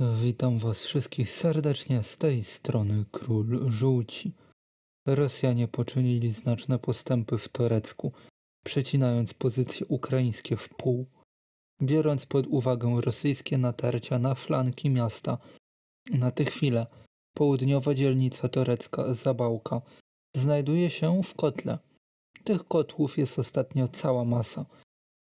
Witam Was wszystkich serdecznie z tej strony Król Żółci. Rosjanie poczynili znaczne postępy w Torecku, przecinając pozycje ukraińskie w pół. Biorąc pod uwagę rosyjskie natarcia na flanki miasta, na tę chwilę południowa dzielnica torecka Zabałka znajduje się w kotle. Tych kotłów jest ostatnio cała masa.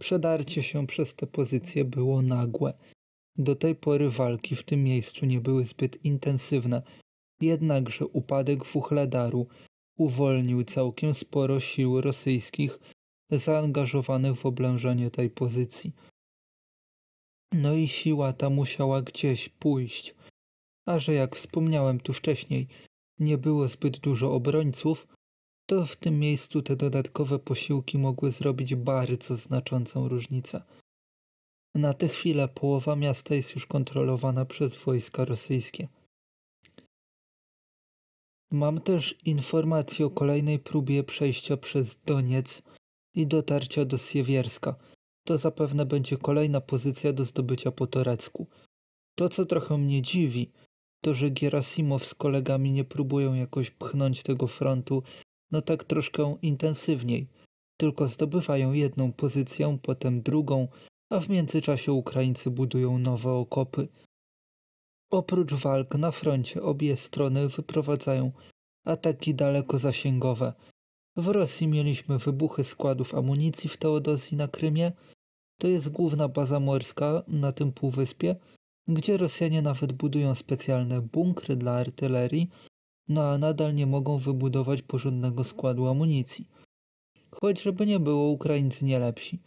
Przedarcie się przez te pozycje było nagłe – do tej pory walki w tym miejscu nie były zbyt intensywne, jednakże upadek Wuchladaru uwolnił całkiem sporo sił rosyjskich zaangażowanych w oblężenie tej pozycji. No i siła ta musiała gdzieś pójść, a że jak wspomniałem tu wcześniej, nie było zbyt dużo obrońców, to w tym miejscu te dodatkowe posiłki mogły zrobić bardzo znaczącą różnicę. Na tę chwilę połowa miasta jest już kontrolowana przez wojska rosyjskie. Mam też informację o kolejnej próbie przejścia przez Doniec i dotarcia do Siewierska. To zapewne będzie kolejna pozycja do zdobycia po Torecku. To, co trochę mnie dziwi, to że Gerasimow z kolegami nie próbują jakoś pchnąć tego frontu no tak troszkę intensywniej, tylko zdobywają jedną pozycję, potem drugą, a w międzyczasie Ukraińcy budują nowe okopy. Oprócz walk na froncie obie strony wyprowadzają ataki daleko-zasięgowe. W Rosji mieliśmy wybuchy składów amunicji w Teodozji na Krymie. To jest główna baza morska na tym półwyspie, gdzie Rosjanie nawet budują specjalne bunkry dla artylerii, no a nadal nie mogą wybudować porządnego składu amunicji. Choć żeby nie było, Ukraińcy nie lepsi –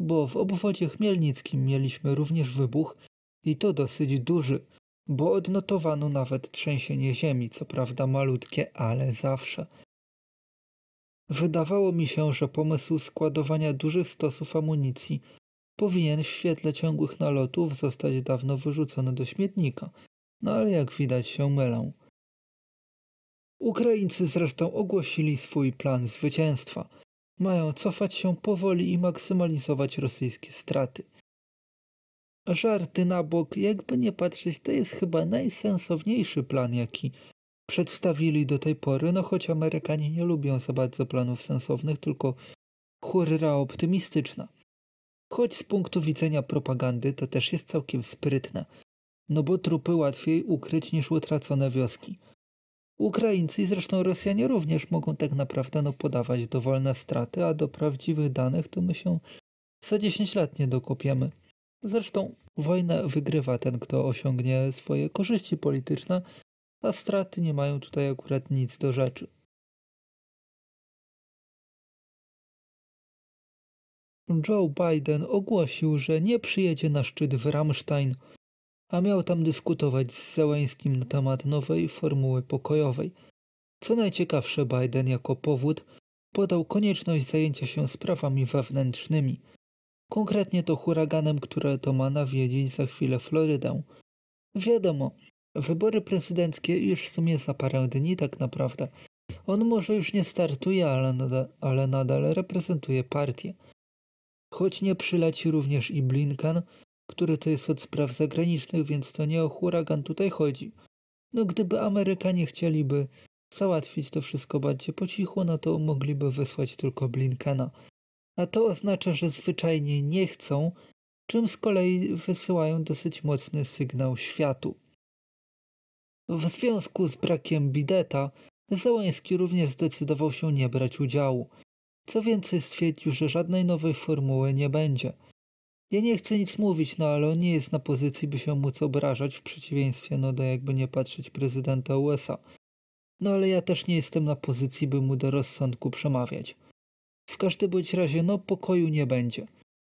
bo w obwodzie chmielnickim mieliśmy również wybuch i to dosyć duży, bo odnotowano nawet trzęsienie ziemi, co prawda malutkie, ale zawsze. Wydawało mi się, że pomysł składowania dużych stosów amunicji powinien w świetle ciągłych nalotów zostać dawno wyrzucony do śmietnika, no ale jak widać się mylą. Ukraińcy zresztą ogłosili swój plan zwycięstwa – mają cofać się powoli i maksymalizować rosyjskie straty. Żarty na bok, jakby nie patrzeć, to jest chyba najsensowniejszy plan, jaki przedstawili do tej pory, no choć Amerykanie nie lubią za bardzo planów sensownych, tylko hurra optymistyczna. Choć z punktu widzenia propagandy to też jest całkiem sprytne, no bo trupy łatwiej ukryć niż utracone wioski – Ukraińcy i zresztą Rosjanie również mogą tak naprawdę no, podawać dowolne straty, a do prawdziwych danych to my się za 10 lat nie dokopiemy. Zresztą wojnę wygrywa ten, kto osiągnie swoje korzyści polityczne, a straty nie mają tutaj akurat nic do rzeczy. Joe Biden ogłosił, że nie przyjedzie na szczyt w Ramstein a miał tam dyskutować z Zełańskim na temat nowej formuły pokojowej. Co najciekawsze, Biden jako powód podał konieczność zajęcia się sprawami wewnętrznymi. Konkretnie to huraganem, które to ma nawiedzić za chwilę Florydę. Wiadomo, wybory prezydenckie już w sumie za parę dni tak naprawdę. On może już nie startuje, ale nadal, ale nadal reprezentuje partię. Choć nie przyleci również i Blinken, który to jest od spraw zagranicznych, więc to nie o huragan tutaj chodzi. No gdyby Amerykanie chcieliby załatwić to wszystko bardziej po cichu, no to mogliby wysłać tylko Blinkena. A to oznacza, że zwyczajnie nie chcą, czym z kolei wysyłają dosyć mocny sygnał światu. W związku z brakiem bideta, Załański również zdecydował się nie brać udziału. Co więcej, stwierdził, że żadnej nowej formuły nie będzie – ja nie chcę nic mówić, no ale on nie jest na pozycji, by się móc obrażać, w przeciwieństwie no do jakby nie patrzeć prezydenta USA. No ale ja też nie jestem na pozycji, by mu do rozsądku przemawiać. W każdym bądź razie, no pokoju nie będzie.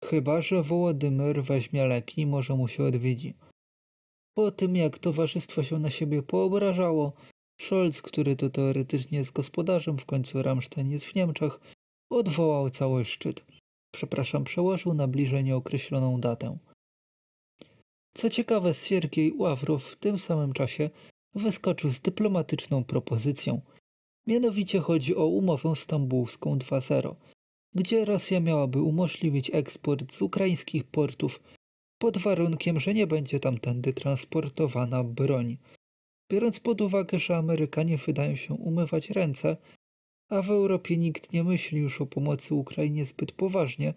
Chyba, że Wołodymyr weźmie leki i może mu się odwiedzi. Po tym, jak towarzystwo się na siebie poobrażało, Scholz, który to teoretycznie jest gospodarzem, w końcu Ramstein jest w Niemczech, odwołał cały szczyt przepraszam, przełożył na bliżej nieokreśloną datę. Co ciekawe, Siergiej Ławrow w tym samym czasie wyskoczył z dyplomatyczną propozycją. Mianowicie chodzi o umowę stambułską 2.0, gdzie Rosja miałaby umożliwić eksport z ukraińskich portów pod warunkiem, że nie będzie tamtędy transportowana broń. Biorąc pod uwagę, że Amerykanie wydają się umywać ręce a w Europie nikt nie myśli już o pomocy Ukrainie zbyt poważnie,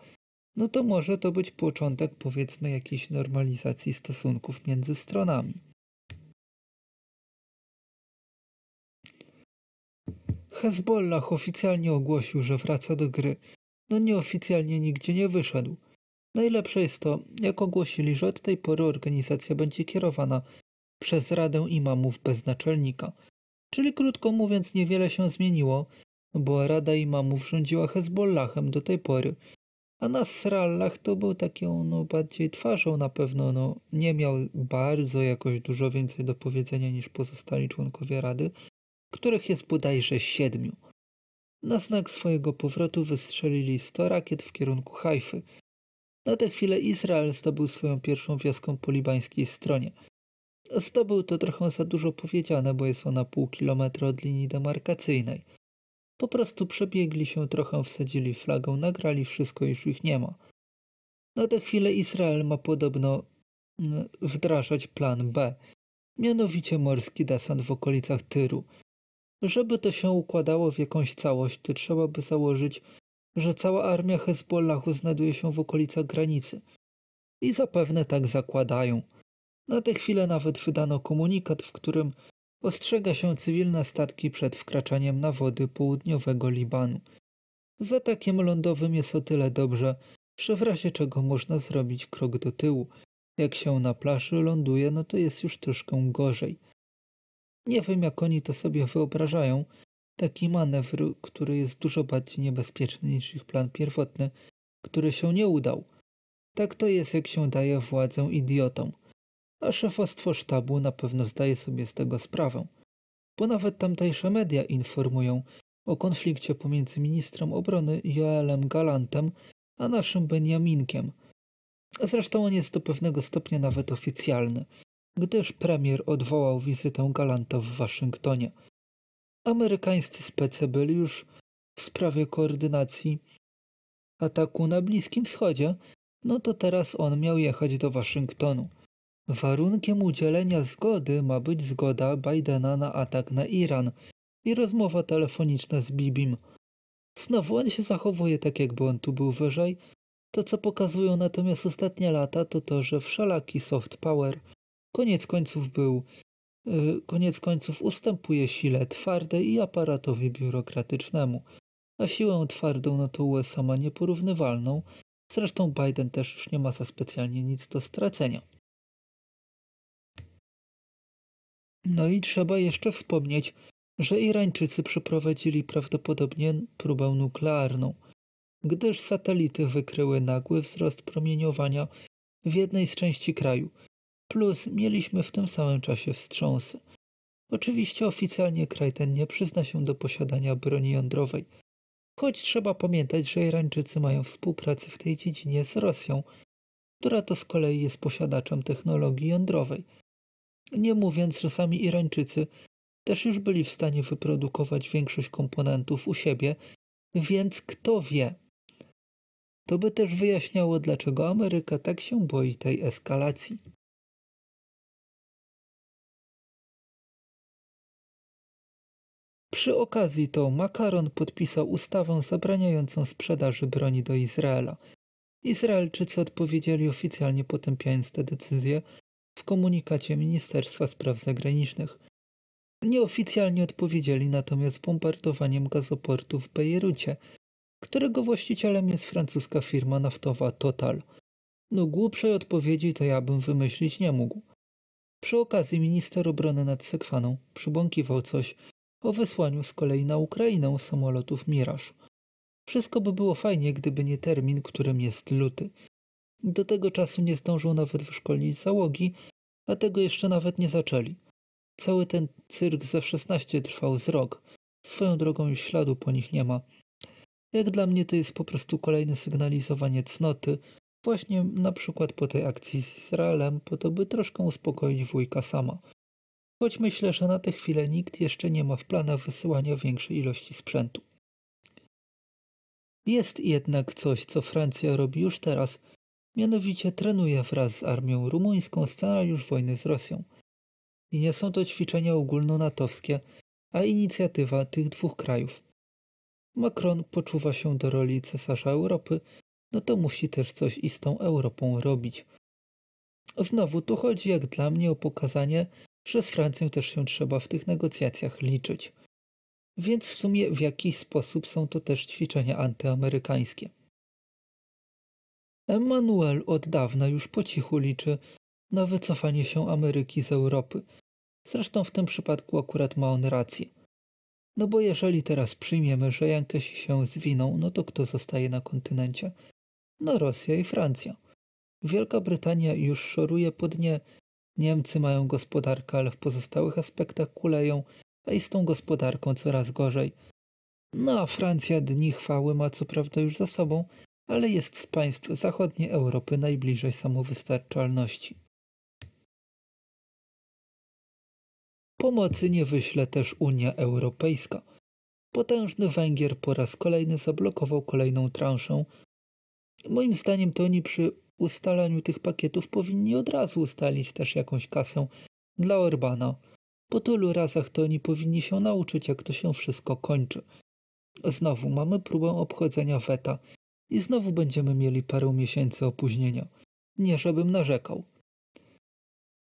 no to może to być początek powiedzmy jakiejś normalizacji stosunków między stronami. Hezbollah oficjalnie ogłosił, że wraca do gry, no nieoficjalnie nigdzie nie wyszedł. Najlepsze jest to, jak ogłosili, że od tej pory organizacja będzie kierowana przez Radę Imamów bez naczelnika. Czyli krótko mówiąc, niewiele się zmieniło, bo Rada Imamów rządziła Hezbollahem do tej pory. A Nasrallah to był taką no, bardziej twarzą na pewno. No, nie miał bardzo jakoś dużo więcej do powiedzenia niż pozostali członkowie Rady, których jest bodajże siedmiu. Na znak swojego powrotu wystrzelili 100 rakiet w kierunku Hajfy. Na tę chwilę Izrael zdobył swoją pierwszą wioską po libańskiej stronie. Zdobył to trochę za dużo powiedziane, bo jest ona pół kilometra od linii demarkacyjnej – po prostu przebiegli się trochę, wsadzili flagę, nagrali wszystko, już ich nie ma. Na tę chwilę Izrael ma podobno mm, wdrażać plan B, mianowicie morski desant w okolicach Tyru. Żeby to się układało w jakąś całość, to trzeba by założyć, że cała armia Hezbollahu znajduje się w okolicach granicy. I zapewne tak zakładają. Na tę chwilę nawet wydano komunikat, w którym ostrzega się cywilne statki przed wkraczaniem na wody południowego Libanu. Z atakiem lądowym jest o tyle dobrze, że w razie czego można zrobić krok do tyłu. Jak się na plaży ląduje, no to jest już troszkę gorzej. Nie wiem, jak oni to sobie wyobrażają. Taki manewr, który jest dużo bardziej niebezpieczny niż ich plan pierwotny, który się nie udał. Tak to jest, jak się daje władzę idiotom a szefostwo sztabu na pewno zdaje sobie z tego sprawę, bo nawet tamtejsze media informują o konflikcie pomiędzy ministrem obrony Joelem Galantem a naszym Benjaminkiem. Zresztą on jest do pewnego stopnia nawet oficjalny, gdyż premier odwołał wizytę Galanta w Waszyngtonie. Amerykańscy spece byli już w sprawie koordynacji ataku na Bliskim Wschodzie, no to teraz on miał jechać do Waszyngtonu. Warunkiem udzielenia zgody ma być zgoda Bidena na atak na Iran i rozmowa telefoniczna z Bibim. Znowu on się zachowuje tak, jakby on tu był wyżej. To, co pokazują natomiast ostatnie lata, to to, że wszelaki soft power koniec końców był, yy, koniec końców ustępuje sile twardej i aparatowi biurokratycznemu. A siłę twardą no to USA ma nieporównywalną, zresztą Biden też już nie ma za specjalnie nic do stracenia. No i trzeba jeszcze wspomnieć, że Irańczycy przeprowadzili prawdopodobnie próbę nuklearną, gdyż satelity wykryły nagły wzrost promieniowania w jednej z części kraju, plus mieliśmy w tym samym czasie wstrząsy. Oczywiście oficjalnie kraj ten nie przyzna się do posiadania broni jądrowej, choć trzeba pamiętać, że Irańczycy mają współpracę w tej dziedzinie z Rosją, która to z kolei jest posiadaczem technologii jądrowej – nie mówiąc, że sami Irańczycy też już byli w stanie wyprodukować większość komponentów u siebie, więc kto wie. To by też wyjaśniało, dlaczego Ameryka tak się boi tej eskalacji. Przy okazji to Makaron podpisał ustawę zabraniającą sprzedaży broni do Izraela. Izraelczycy odpowiedzieli oficjalnie potępiając tę decyzję, w komunikacie Ministerstwa Spraw Zagranicznych nieoficjalnie odpowiedzieli natomiast bombardowaniem gazoportu w Bejrucie, którego właścicielem jest francuska firma naftowa Total. No głupszej odpowiedzi to ja bym wymyślić nie mógł. Przy okazji minister obrony nad Sekwaną przybąkiwał coś o wysłaniu z kolei na Ukrainę samolotów Miraż. Wszystko by było fajnie, gdyby nie termin, którym jest luty, do tego czasu nie zdążył nawet wyszkolić załogi, a tego jeszcze nawet nie zaczęli. Cały ten cyrk za 16 trwał z rok. Swoją drogą już śladu po nich nie ma. Jak dla mnie to jest po prostu kolejne sygnalizowanie cnoty, właśnie na przykład po tej akcji z Izraelem, po to by troszkę uspokoić wujka sama. Choć myślę, że na tę chwilę nikt jeszcze nie ma w planach wysyłania większej ilości sprzętu. Jest jednak coś, co Francja robi już teraz – Mianowicie trenuje wraz z armią rumuńską scenariusz wojny z Rosją. I nie są to ćwiczenia ogólnonatowskie, a inicjatywa tych dwóch krajów. Macron poczuwa się do roli cesarza Europy, no to musi też coś i z tą Europą robić. Znowu tu chodzi jak dla mnie o pokazanie, że z Francją też się trzeba w tych negocjacjach liczyć. Więc w sumie w jakiś sposób są to też ćwiczenia antyamerykańskie. Emanuel od dawna już po cichu liczy na wycofanie się Ameryki z Europy. Zresztą w tym przypadku akurat ma on rację. No bo jeżeli teraz przyjmiemy, że Jankesi się zwiną, no to kto zostaje na kontynencie? No Rosja i Francja. Wielka Brytania już szoruje po dnie, Niemcy mają gospodarkę, ale w pozostałych aspektach kuleją, a i z tą gospodarką coraz gorzej. No a Francja dni chwały ma co prawda już za sobą – ale jest z państw zachodniej Europy najbliżej samowystarczalności. Pomocy nie wyśle też Unia Europejska. Potężny Węgier po raz kolejny zablokował kolejną transzę. Moim zdaniem to oni przy ustalaniu tych pakietów powinni od razu ustalić też jakąś kasę dla Orbana. Po tylu razach to oni powinni się nauczyć, jak to się wszystko kończy. Znowu mamy próbę obchodzenia weta i znowu będziemy mieli parę miesięcy opóźnienia. Nie żebym narzekał.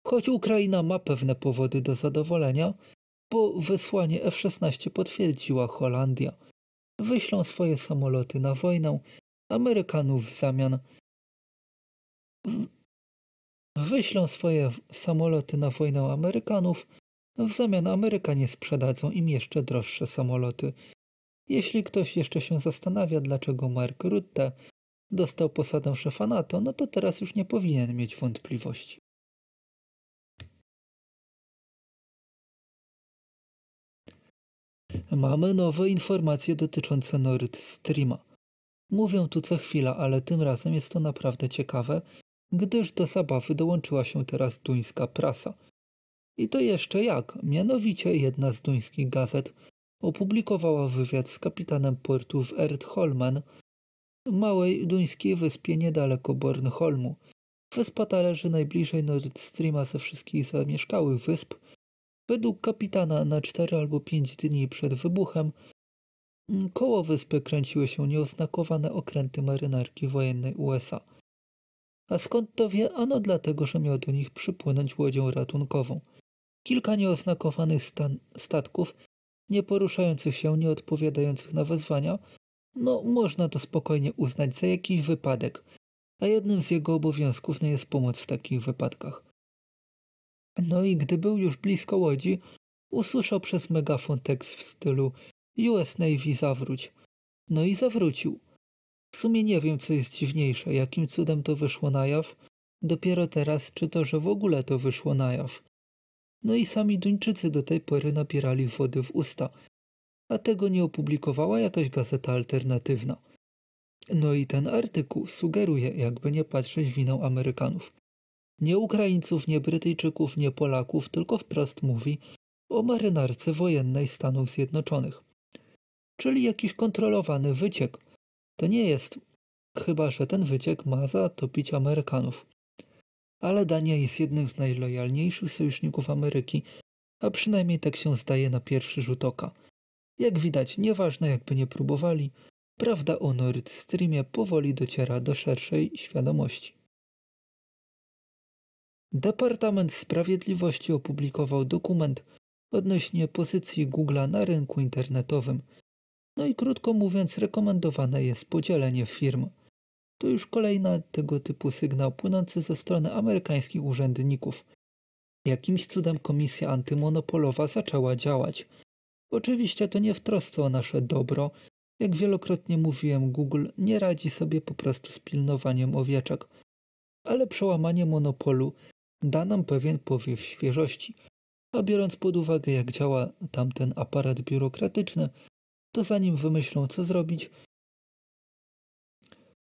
Choć Ukraina ma pewne powody do zadowolenia, bo wysłanie F-16 potwierdziła Holandia. Wyślą swoje samoloty na wojnę, Amerykanów w zamian. Wyślą swoje samoloty na wojnę Amerykanów, w zamian Amerykanie sprzedadzą im jeszcze droższe samoloty jeśli ktoś jeszcze się zastanawia, dlaczego Mark Rutte dostał posadę szefa NATO, no to teraz już nie powinien mieć wątpliwości. Mamy nowe informacje dotyczące Nord Streama. Mówię tu co chwila, ale tym razem jest to naprawdę ciekawe, gdyż do zabawy dołączyła się teraz duńska prasa. I to jeszcze jak, mianowicie jedna z duńskich gazet opublikowała wywiad z kapitanem portu w Erdholmen, małej duńskiej wyspie niedaleko Bornholmu. Wyspa ta leży najbliżej Nord Streama ze wszystkich zamieszkałych wysp. Według kapitana na 4 albo 5 dni przed wybuchem mm, koło wyspy kręciły się nieoznakowane okręty marynarki wojennej USA. A skąd to wie? Ano dlatego, że miał do nich przypłynąć łodzią ratunkową. Kilka nieoznakowanych statków nie poruszających się, nie odpowiadających na wezwania, no można to spokojnie uznać za jakiś wypadek, a jednym z jego obowiązków nie jest pomoc w takich wypadkach. No i gdy był już blisko łodzi, usłyszał przez megafon tekst w stylu US Navy zawróć. No i zawrócił. W sumie nie wiem, co jest dziwniejsze, jakim cudem to wyszło na jaw. Dopiero teraz, czy to, że w ogóle to wyszło na jaw. No i sami Duńczycy do tej pory napierali wody w usta, a tego nie opublikowała jakaś gazeta alternatywna. No i ten artykuł sugeruje, jakby nie patrzeć winą Amerykanów. Nie Ukraińców, nie Brytyjczyków, nie Polaków, tylko wprost mówi o marynarce wojennej Stanów Zjednoczonych. Czyli jakiś kontrolowany wyciek. To nie jest, chyba że ten wyciek ma zatopić Amerykanów ale Dania jest jednym z najlojalniejszych sojuszników Ameryki, a przynajmniej tak się zdaje na pierwszy rzut oka. Jak widać, nieważne jakby nie próbowali, prawda o Nord Streamie powoli dociera do szerszej świadomości. Departament Sprawiedliwości opublikował dokument odnośnie pozycji Google'a na rynku internetowym. No i krótko mówiąc, rekomendowane jest podzielenie firm. To już kolejny tego typu sygnał płynący ze strony amerykańskich urzędników. Jakimś cudem komisja antymonopolowa zaczęła działać. Oczywiście to nie w trosce o nasze dobro. Jak wielokrotnie mówiłem, Google nie radzi sobie po prostu z pilnowaniem owieczek. Ale przełamanie monopolu da nam pewien powiew świeżości. A biorąc pod uwagę, jak działa tamten aparat biurokratyczny, to zanim wymyślą, co zrobić,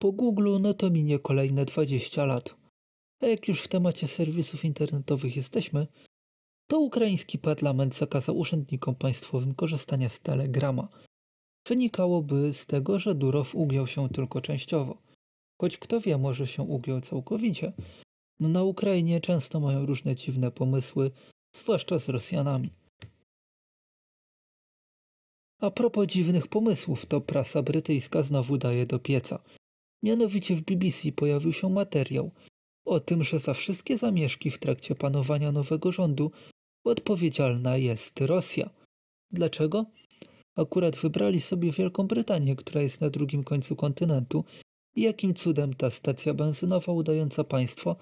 po Google no to minie kolejne 20 lat. A jak już w temacie serwisów internetowych jesteśmy, to ukraiński parlament zakazał urzędnikom państwowym korzystania z Telegrama. Wynikałoby z tego, że Durow ugiął się tylko częściowo. Choć kto wie, może się ugiął całkowicie. No na Ukrainie często mają różne dziwne pomysły, zwłaszcza z Rosjanami. A propos dziwnych pomysłów, to prasa brytyjska znowu daje do pieca. Mianowicie w BBC pojawił się materiał o tym, że za wszystkie zamieszki w trakcie panowania nowego rządu odpowiedzialna jest Rosja. Dlaczego? Akurat wybrali sobie Wielką Brytanię, która jest na drugim końcu kontynentu. i Jakim cudem ta stacja benzynowa udająca państwo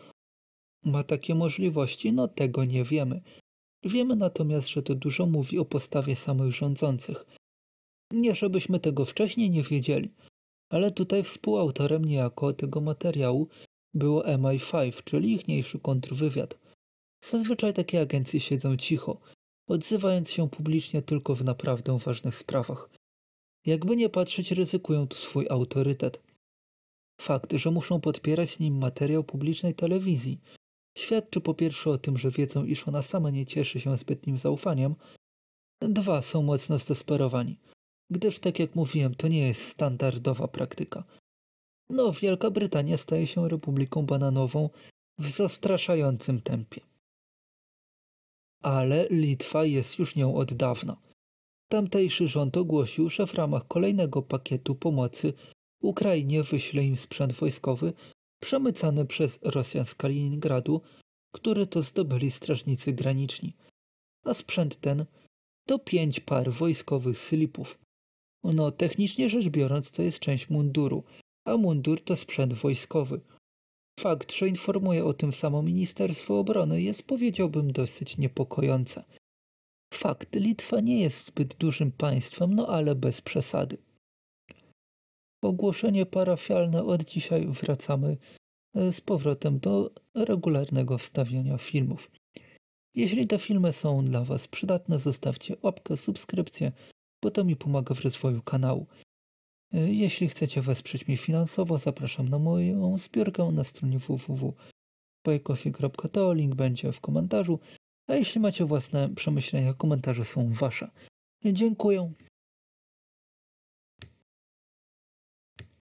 ma takie możliwości? No tego nie wiemy. Wiemy natomiast, że to dużo mówi o postawie samych rządzących. Nie żebyśmy tego wcześniej nie wiedzieli ale tutaj współautorem niejako tego materiału było MI5, czyli ichniejszy kontrwywiad. Zazwyczaj takie agencje siedzą cicho, odzywając się publicznie tylko w naprawdę ważnych sprawach. Jakby nie patrzeć, ryzykują tu swój autorytet. Fakt, że muszą podpierać nim materiał publicznej telewizji, świadczy po pierwsze o tym, że wiedzą, iż ona sama nie cieszy się zbytnim zaufaniem, dwa są mocno zdesperowani – gdyż tak jak mówiłem, to nie jest standardowa praktyka. No, Wielka Brytania staje się republiką bananową w zastraszającym tempie. Ale Litwa jest już nią od dawna. Tamtejszy rząd ogłosił, że w ramach kolejnego pakietu pomocy Ukrainie wyśle im sprzęt wojskowy przemycany przez Rosjan z Kaliningradu, który to zdobyli strażnicy graniczni. A sprzęt ten to pięć par wojskowych slipów, no, technicznie rzecz biorąc, to jest część munduru, a mundur to sprzęt wojskowy. Fakt, że informuje o tym samo Ministerstwo Obrony, jest powiedziałbym dosyć niepokojące. Fakt, Litwa nie jest zbyt dużym państwem, no ale bez przesady. Ogłoszenie parafialne od dzisiaj wracamy e, z powrotem do regularnego wstawiania filmów. Jeśli te filmy są dla Was przydatne, zostawcie łapkę, subskrypcję, bo to mi pomaga w rozwoju kanału. E, jeśli chcecie wesprzeć mnie finansowo, zapraszam na moją zbiórkę na stronie www.paycoffee.to, link będzie w komentarzu, a jeśli macie własne przemyślenia, komentarze są wasze. E, dziękuję.